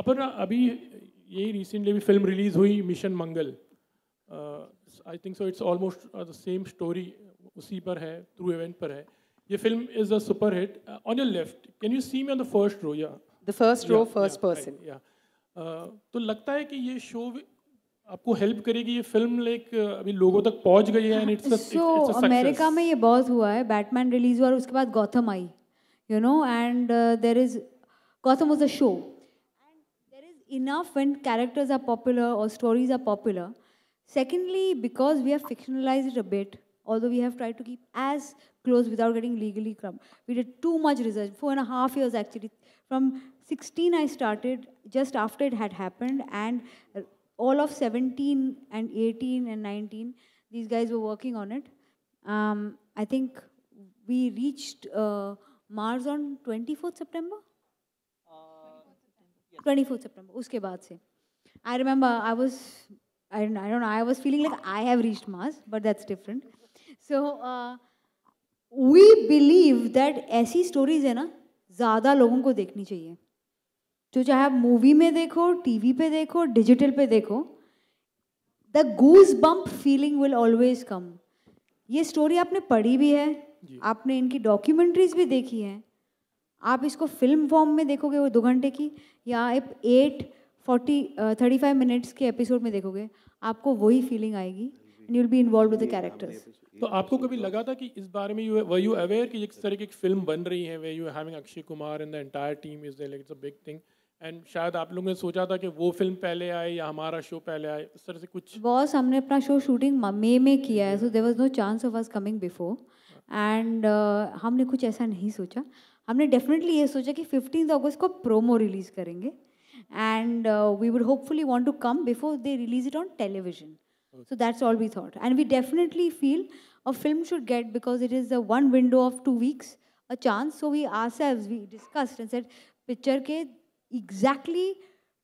अपन अभी यही रिसेंटली भी फिल्म रिलीज़ हुई Mission Mangal I think so it's almost the same story उसी पर है थ्रू इवेंट पर है ये film is a super hit on your left can you see me on the first row या the first row first person या तो लगता है कि ये शो आपको हेल्प करेगी ये फिल्म लाइक uh, अभी लोगों तक पहुंच गई है एंड इट्स सो अमेरिका में ये बहुत हुआ है बैटमैन रिलीज हुआ और उसके बाद Gautam I you know and there is Gautam was a show enough when characters are popular or stories are popular. Secondly, because we have fictionalized it a bit, although we have tried to keep as close without getting legally crumb. We did too much research, four and a half years actually. From 16 I started, just after it had happened, and all of 17 and 18 and 19, these guys were working on it. Um, I think we reached uh, Mars on 24th September. Twenty fourth September उसके बाद से I remember I was I don't I was feeling like I have reach Mars but that's different so we believe that ऐसी stories है ना ज़्यादा लोगों को देखनी चाहिए जो चाहे आप मूवी में देखो टी वी पर देखो डिजिटल पे देखो the goose bump feeling will always come ये स्टोरी आपने पढ़ी भी है आपने इनकी डॉक्यूमेंट्रीज भी देखी हैं आप इसको फिल्म फॉर्म में देखोगे वो दो घंटे की या आप eight forty thirty five minutes के एपिसोड में देखोगे आपको वही फीलिंग आएगी and you be involve with the characters तो आपको कभी लगा था कि इस बारे में यू वर यू अवेयर कि इस तरह की फिल्म बन रही है way you having Akshay Kumar in the entire team is there it's a big thing and शायद आप लोगों ने सोचा था कि वो फिल्म पहले आए या हमारा शो पहले आए इस तरह से कुछ बॉस हमने अपना शो शूटिंग मे में किया है so there was no chance of us coming before and uh, हमने कुछ ऐसा नहीं सोचा हमने डेफिनेटली ये सोचा कि फिफ्टीन अगस्त को प्रोमो रिलीज करेंगे and we would hopefully want to come before they release it on television so that's all we thought and we definitely feel a film should get because it is the one window of two weeks a chance so we are selves we discuss and picture के exactly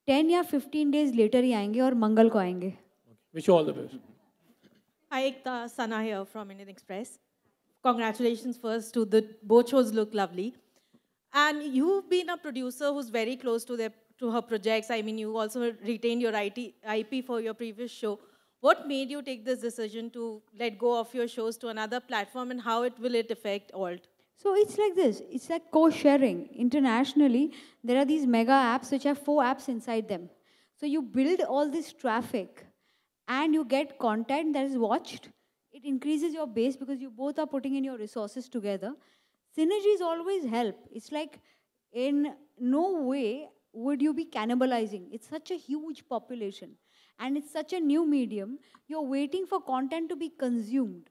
ten या fifteen days later ही आएंगे और मंगल को आएंगे which all the best आई एक था Sana here from Indian Express congratulations first to the both shows look lovely. And you've been a producer who's very close to their to her projects. I mean, you also retained your IT, IP for your previous show. What made you take this decision to let go of your shows to another platform, and how it will it affect Alt? So it's like this. It's like co-sharing. Internationally, there are these mega apps which have four apps inside them. So you build all this traffic and you get content that is watched it increases your base because you both are putting in your resources together. Synergies always help. It's like in no way would you be cannibalizing. It's such a huge population and it's such a new medium. You're waiting for content to be consumed.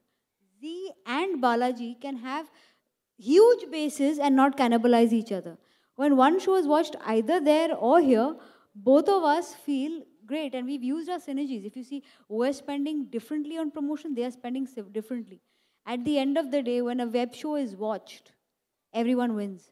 Z and Balaji can have huge bases and not cannibalize each other. When one show is watched either there or here, both of us feel great and we've used our synergies. If you see, we're spending differently on promotion, they are spending differently. At the end of the day, when a web show is watched, everyone wins.